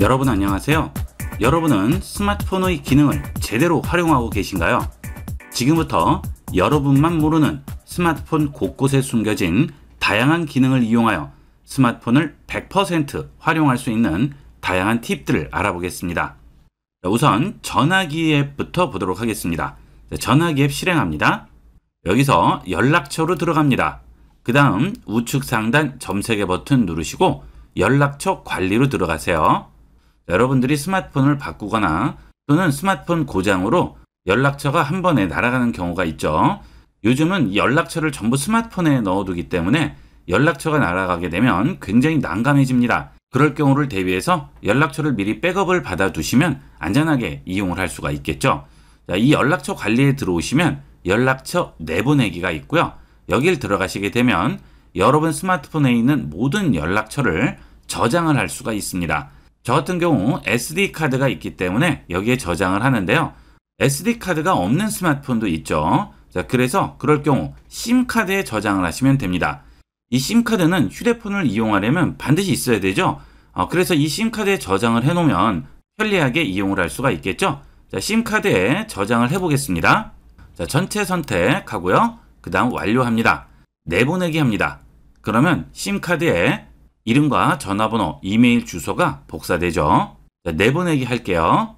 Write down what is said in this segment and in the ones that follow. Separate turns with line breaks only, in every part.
여러분 안녕하세요. 여러분은 스마트폰의 기능을 제대로 활용하고 계신가요? 지금부터 여러분만 모르는 스마트폰 곳곳에 숨겨진 다양한 기능을 이용하여 스마트폰을 100% 활용할 수 있는 다양한 팁들을 알아보겠습니다. 우선 전화기 앱부터 보도록 하겠습니다. 전화기 앱 실행합니다. 여기서 연락처로 들어갑니다. 그 다음 우측 상단 점세개 버튼 누르시고 연락처 관리로 들어가세요. 여러분들이 스마트폰을 바꾸거나 또는 스마트폰 고장으로 연락처가 한 번에 날아가는 경우가 있죠. 요즘은 연락처를 전부 스마트폰에 넣어두기 때문에 연락처가 날아가게 되면 굉장히 난감해집니다. 그럴 경우를 대비해서 연락처를 미리 백업을 받아 두시면 안전하게 이용을 할 수가 있겠죠. 자, 이 연락처 관리에 들어오시면 연락처 내보내기가 있고요. 여길 들어가시게 되면 여러분 스마트폰에 있는 모든 연락처를 저장을 할 수가 있습니다. 저 같은 경우 SD카드가 있기 때문에 여기에 저장을 하는데요. SD카드가 없는 스마트폰도 있죠. 자, 그래서 그럴 경우 SIM카드에 저장을 하시면 됩니다. 이 SIM카드는 휴대폰을 이용하려면 반드시 있어야 되죠. 어, 그래서 이 SIM카드에 저장을 해놓으면 편리하게 이용을 할 수가 있겠죠. 자, SIM카드에 저장을 해보겠습니다. 자, 전체 선택하고요. 그 다음 완료합니다. 내보내기 합니다. 그러면 SIM카드에 이름과 전화번호, 이메일 주소가 복사되죠. 자, 내보내기 할게요.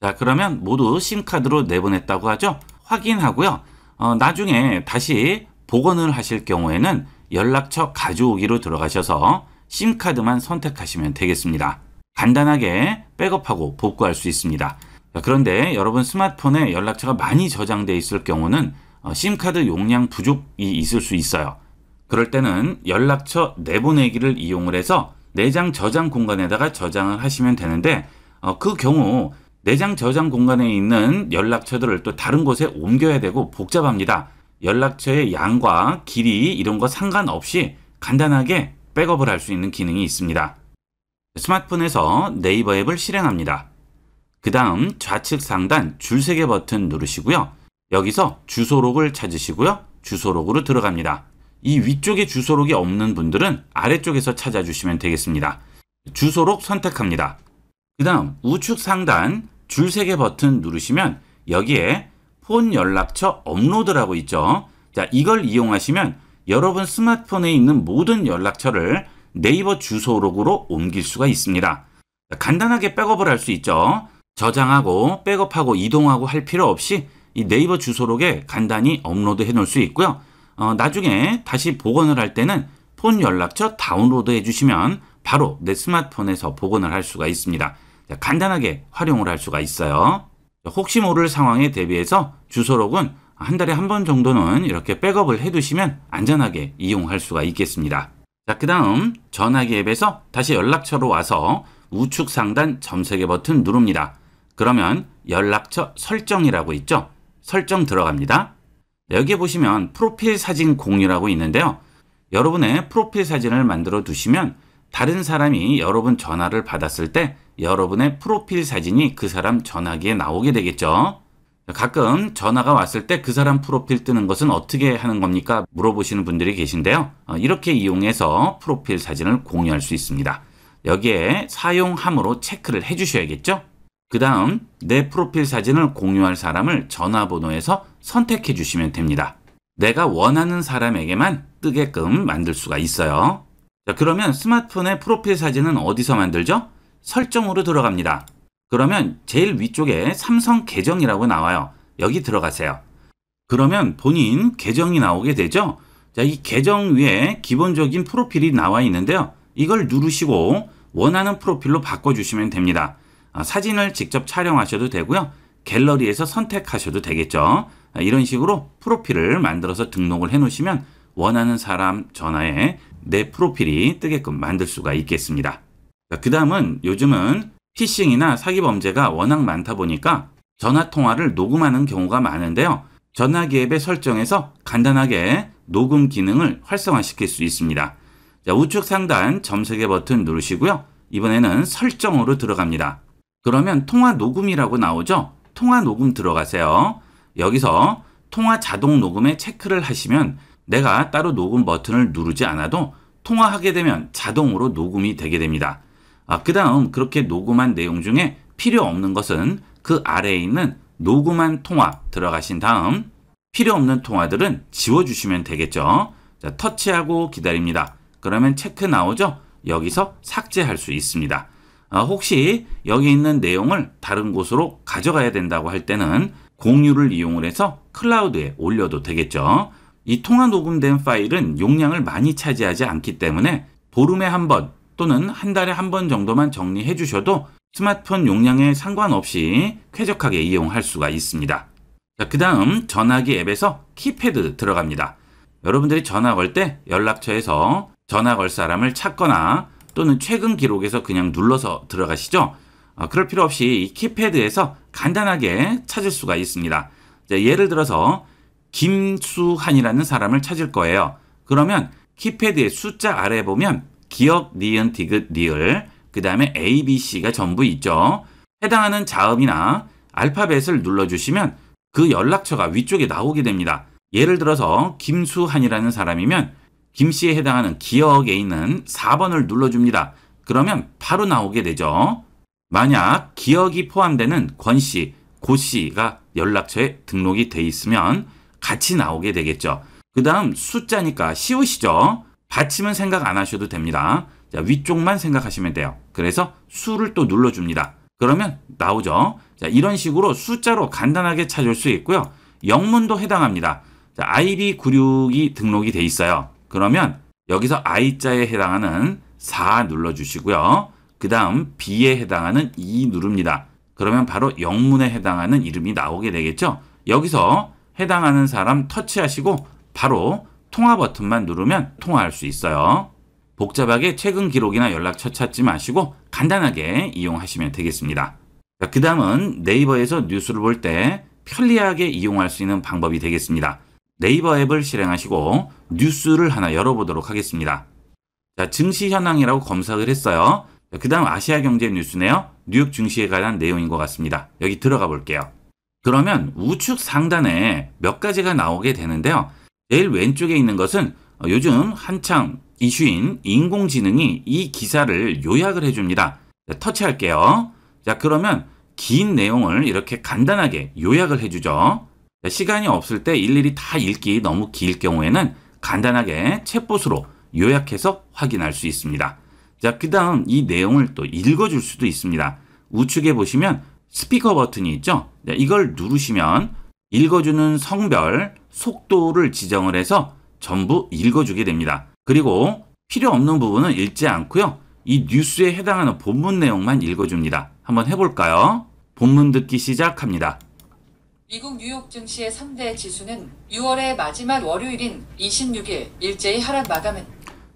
자, 그러면 모두 심카드로 내보냈다고 하죠. 확인하고요. 어, 나중에 다시 복원을 하실 경우에는 연락처 가져오기로 들어가셔서 심카드만 선택하시면 되겠습니다. 간단하게 백업하고 복구할 수 있습니다. 그런데 여러분 스마트폰에 연락처가 많이 저장되어 있을 경우는 어, 심카드 용량 부족이 있을 수 있어요. 그럴 때는 연락처 내보내기를 이용을 해서 내장 저장 공간에다가 저장을 하시면 되는데 어, 그 경우 내장 저장 공간에 있는 연락처들을 또 다른 곳에 옮겨야 되고 복잡합니다. 연락처의 양과 길이 이런 거 상관없이 간단하게 백업을 할 수 있는 기능이 있습니다. 스마트폰에서 네이버 앱을 실행합니다. 그 다음 좌측 상단 줄 세 개 버튼 누르시고요. 여기서 주소록을 찾으시고요. 주소록으로 들어갑니다. 이 위쪽에 주소록이 없는 분들은 아래쪽에서 찾아주시면 되겠습니다. 주소록 선택합니다. 그 다음 우측 상단 줄 3개 버튼 누르시면 여기에 폰 연락처 업로드라고 있죠. 자, 이걸 이용하시면 여러분 스마트폰에 있는 모든 연락처를 네이버 주소록으로 옮길 수가 있습니다. 간단하게 백업을 할 수 있죠. 저장하고 백업하고 이동하고 할 필요 없이 이 네이버 주소록에 간단히 업로드 해 놓을 수 있고요. 어, 나중에 다시 복원을 할 때는 폰 연락처 다운로드 해주시면 바로 내 스마트폰에서 복원을 할 수가 있습니다. 간단하게 활용을 할 수가 있어요. 혹시 모를 상황에 대비해서 주소록은 한 달에 한 번 정도는 이렇게 백업을 해두시면 안전하게 이용할 수가 있겠습니다. 자, 그 다음 전화기 앱에서 다시 연락처로 와서 우측 상단 점세개 버튼 누릅니다. 그러면 연락처 설정이라고 있죠? 설정 들어갑니다. 여기 보시면 프로필 사진 공유라고 있는데요. 여러분의 프로필 사진을 만들어 두시면 다른 사람이 여러분 전화를 받았을 때 여러분의 프로필 사진이 그 사람 전화기에 나오게 되겠죠. 가끔 전화가 왔을 때 그 사람 프로필 뜨는 것은 어떻게 하는 겁니까? 물어보시는 분들이 계신데요. 어, 이렇게 이용해서 프로필 사진을 공유할 수 있습니다. 여기에 사용함으로 체크를 해주셔야겠죠? 그 다음 내 프로필 사진을 공유할 사람을 전화번호에서 선택해 주시면 됩니다. 내가 원하는 사람에게만 뜨게끔 만들 수가 있어요. 자, 그러면 스마트폰의 프로필 사진은 어디서 만들죠? 설정으로 들어갑니다. 그러면 제일 위쪽에 삼성 계정이라고 나와요. 여기 들어가세요. 그러면 본인 계정이 나오게 되죠? 자, 이 계정 위에 기본적인 프로필이 나와 있는데요. 이걸 누르시고 원하는 프로필로 바꿔주시면 됩니다. 아, 사진을 직접 촬영하셔도 되고요. 갤러리에서 선택하셔도 되겠죠. 이런 식으로 프로필을 만들어서 등록을 해 놓으시면 원하는 사람 전화에 내 프로필이 뜨게끔 만들 수가 있겠습니다. 그 다음은 요즘은 피싱이나 사기 범죄가 워낙 많다 보니까 전화 통화를 녹음하는 경우가 많은데요. 전화기 앱의 설정에서 간단하게 녹음 기능을 활성화시킬 수 있습니다. 자, 우측 상단 점세개 버튼 누르시고요. 이번에는 설정으로 들어갑니다. 그러면 통화 녹음이라고 나오죠? 통화 녹음 들어가세요. 여기서 통화 자동 녹음에 체크를 하시면 내가 따로 녹음 버튼을 누르지 않아도 통화하게 되면 자동으로 녹음이 되게 됩니다. 아, 그 다음 그렇게 녹음한 내용 중에 필요 없는 것은 그 아래에 있는 녹음한 통화 들어가신 다음 필요 없는 통화들은 지워주시면 되겠죠. 자, 터치하고 기다립니다. 그러면 체크 나오죠? 여기서 삭제할 수 있습니다. 아, 혹시 여기 있는 내용을 다른 곳으로 가져가야 된다고 할 때는 공유를 이용을 해서 클라우드에 올려도 되겠죠. 이 통화 녹음된 파일은 용량을 많이 차지하지 않기 때문에 보름에 한 번 또는 한 달에 한 번 정도만 정리해 주셔도 스마트폰 용량에 상관없이 쾌적하게 이용할 수가 있습니다. 그 다음 전화기 앱에서 키패드 들어갑니다. 여러분들이 전화 걸 때 연락처에서 전화 걸 사람을 찾거나 또는 최근 기록에서 그냥 눌러서 들어가시죠. 어, 그럴 필요 없이 이 키패드에서 간단하게 찾을 수가 있습니다. 예를 들어서 김수한이라는 사람을 찾을 거예요. 그러면 키패드의 숫자 아래 보면 기억, 니은, 디귿, 리을, 그 다음에 A, B, C가 전부 있죠. 해당하는 자음이나 알파벳을 눌러주시면 그 연락처가 위쪽에 나오게 됩니다. 예를 들어서 김수한이라는 사람이면 김씨에 해당하는 기억에 있는 4번을 눌러줍니다. 그러면 바로 나오게 되죠. 만약 기억이 포함되는 권씨, 고씨가 연락처에 등록이 돼 있으면 같이 나오게 되겠죠. 그 다음 숫자니까 씌우시죠 받침은 생각 안 하셔도 됩니다. 자, 위쪽만 생각하시면 돼요. 그래서 수를 또 눌러줍니다. 그러면 나오죠. 자, 이런 식으로 숫자로 간단하게 찾을 수 있고요. 영문도 해당합니다. 자, 아이디 96이 등록이 돼 있어요. 그러면 여기서 I자에 해당하는 4 눌러주시고요. 그 다음 B에 해당하는 2 누릅니다. 그러면 바로 영문에 해당하는 이름이 나오게 되겠죠. 여기서 해당하는 사람 터치하시고 바로 통화 버튼만 누르면 통화할 수 있어요. 복잡하게 최근 기록이나 연락처 찾지 마시고 간단하게 이용하시면 되겠습니다. 그 다음은 네이버에서 뉴스를 볼 때 편리하게 이용할 수 있는 방법이 되겠습니다. 네이버 앱을 실행하시고 뉴스를 하나 열어보도록 하겠습니다. 자, 증시 현황이라고 검색을 했어요. 그 다음 아시아 경제 뉴스네요. 뉴욕 증시에 관한 내용인 것 같습니다. 여기 들어가 볼게요. 그러면 우측 상단에 몇 가지가 나오게 되는데요. 제일 왼쪽에 있는 것은 어, 요즘 한창 이슈인 인공지능이 이 기사를 요약을 해줍니다. 자, 터치할게요. 자, 그러면 긴 내용을 이렇게 간단하게 요약을 해주죠. 시간이 없을 때 일일이 다 읽기 너무 길 경우에는 간단하게 챗봇으로 요약해서 확인할 수 있습니다. 자, 그 다음 이 내용을 또 읽어줄 수도 있습니다. 우측에 보시면 스피커 버튼이 있죠. 네, 이걸 누르시면 읽어주는 성별, 속도를 지정을 해서 전부 읽어주게 됩니다. 그리고 필요 없는 부분은 읽지 않고요. 이 뉴스에 해당하는 본문 내용만 읽어줍니다. 한번 해볼까요? 본문 듣기 시작합니다. 미국 뉴욕 증시의 3대 지수는 6월의 마지막 월요일인 26일 일제히 하락 마감했.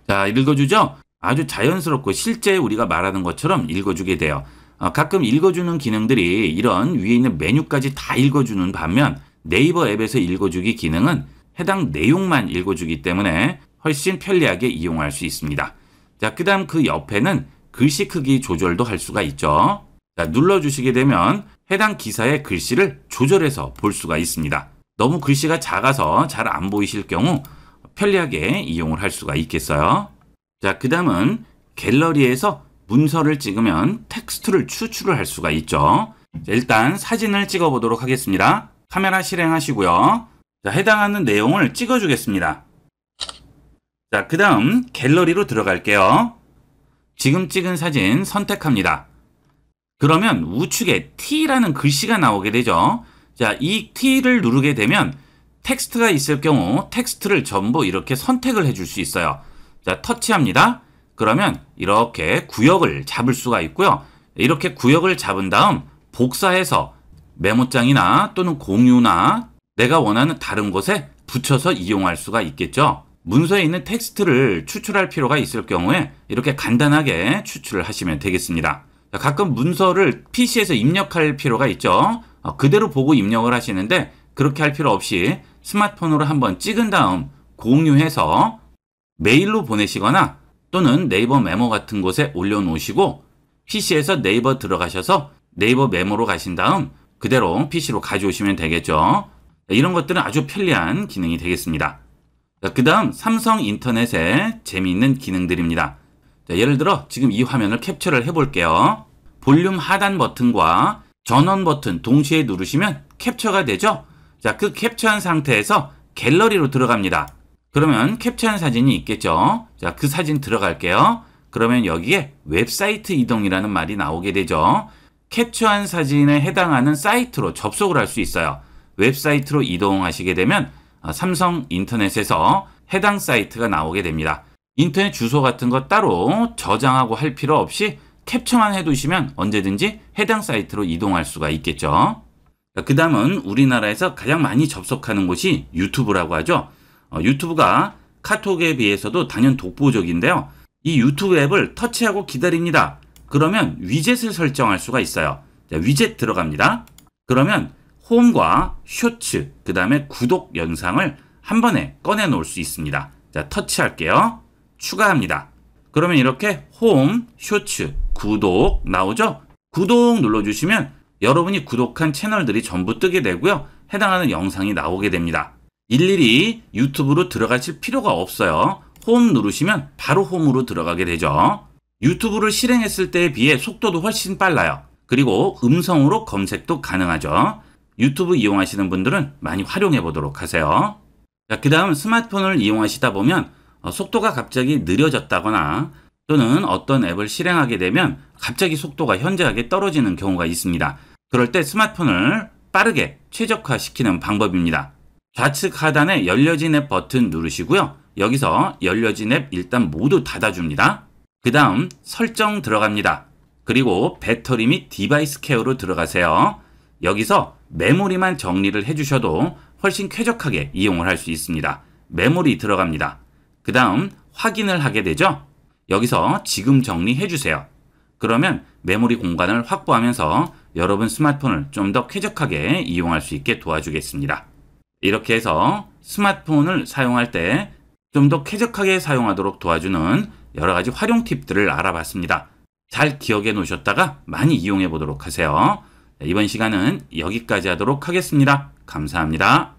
자, 읽어주죠? 아주 자연스럽고 실제 우리가 말하는 것처럼 읽어주게 돼요. 어, 가끔 읽어주는 기능들이 이런 위에 있는 메뉴까지 다 읽어주는 반면 네이버 앱에서 읽어주기 기능은 해당 내용만 읽어주기 때문에 훨씬 편리하게 이용할 수 있습니다. 자, 그 다음 그 옆에는 글씨 크기 조절도 할 수가 있죠. 자, 눌러주시게 되면 해당 기사의 글씨를 조절해서 볼 수가 있습니다. 너무 글씨가 작아서 잘 안 보이실 경우 편리하게 이용을 할 수가 있겠어요. 자, 그 다음은 갤러리에서 문서를 찍으면 텍스트를 추출을 할 수가 있죠. 자, 일단 사진을 찍어 보도록 하겠습니다. 카메라 실행하시고요. 자, 해당하는 내용을 찍어 주겠습니다. 자, 그 다음 갤러리로 들어갈게요. 지금 찍은 사진 선택합니다. 그러면 우측에 T라는 글씨가 나오게 되죠. 자, 이 T를 누르게 되면 텍스트가 있을 경우 텍스트를 전부 이렇게 선택을 해줄 수 있어요. 자, 터치합니다. 그러면 이렇게 구역을 잡을 수가 있고요. 이렇게 구역을 잡은 다음 복사해서 메모장이나 또는 공유나 내가 원하는 다른 곳에 붙여서 이용할 수가 있겠죠. 문서에 있는 텍스트를 추출할 필요가 있을 경우에 이렇게 간단하게 추출을 하시면 되겠습니다. 그러니까 가끔 문서를 PC에서 입력할 필요가 있죠. 어, 그대로 보고 입력을 하시는데 그렇게 할 필요 없이 스마트폰으로 한번 찍은 다음 공유해서 메일로 보내시거나 또는 네이버 메모 같은 곳에 올려놓으시고 PC에서 네이버 들어가셔서 네이버 메모로 가신 다음 그대로 PC로 가져오시면 되겠죠. 이런 것들은 아주 편리한 기능이 되겠습니다. 그 다음 삼성 인터넷의 재미있는 기능들입니다. 예를 들어 지금 이 화면을 캡처를 해볼게요. 볼륨 하단 버튼과 전원 버튼 동시에 누르시면 캡처가 되죠. 자, 그 캡처한 상태에서 갤러리로 들어갑니다. 그러면 캡처한 사진이 있겠죠. 자, 그 사진 들어갈게요. 그러면 여기에 웹사이트 이동이라는 말이 나오게 되죠. 캡처한 사진에 해당하는 사이트로 접속을 할 수 있어요. 웹사이트로 이동하시게 되면 아, 삼성 인터넷에서 해당 사이트가 나오게 됩니다. 인터넷 주소 같은 거 따로 저장하고 할 필요 없이 캡처만 해두시면 언제든지 해당 사이트로 이동할 수가 있겠죠. 그 다음은 우리나라에서 가장 많이 접속하는 곳이 유튜브라고 하죠. 어, 유튜브가 카톡에 비해서도 단연 독보적인데요. 이 유튜브 앱을 터치하고 기다립니다. 그러면 위젯을 설정할 수가 있어요. 자, 위젯 들어갑니다. 그러면 홈과 쇼츠, 그 다음에 구독 영상을 한 번에 꺼내 놓을 수 있습니다. 자, 터치할게요. 추가합니다. 그러면 이렇게 홈, 쇼츠, 구독 나오죠? 구독 눌러주시면 여러분이 구독한 채널들이 전부 뜨게 되고요. 해당하는 영상이 나오게 됩니다. 일일이 유튜브로 들어가실 필요가 없어요. 홈 누르시면 바로 홈으로 들어가게 되죠. 유튜브를 실행했을 때에 비해 속도도 훨씬 빨라요. 그리고 음성으로 검색도 가능하죠. 유튜브 이용하시는 분들은 많이 활용해 보도록 하세요. 그 다음 스마트폰을 이용하시다 보면 어, 속도가 갑자기 느려졌다거나 또는 어떤 앱을 실행하게 되면 갑자기 속도가 현저하게 떨어지는 경우가 있습니다. 그럴 때 스마트폰을 빠르게 최적화시키는 방법입니다. 좌측 하단에 열려진 앱 버튼 누르시고요. 여기서 열려진 앱 일단 모두 닫아줍니다. 그 다음 설정 들어갑니다. 그리고 배터리 및 디바이스 케어로 들어가세요. 여기서 메모리만 정리를 해주셔도 훨씬 쾌적하게 이용을 할 수 있습니다. 메모리 들어갑니다. 그 다음 확인을 하게 되죠. 여기서 지금 정리해 주세요. 그러면 메모리 공간을 확보하면서 여러분 스마트폰을 좀 더 쾌적하게 이용할 수 있게 도와주겠습니다. 이렇게 해서 스마트폰을 사용할 때 좀 더 쾌적하게 사용하도록 도와주는 여러 가지 활용 팁들을 알아봤습니다. 잘 기억해 놓으셨다가 많이 이용해 보도록 하세요. 네, 이번 시간은 여기까지 하도록 하겠습니다. 감사합니다.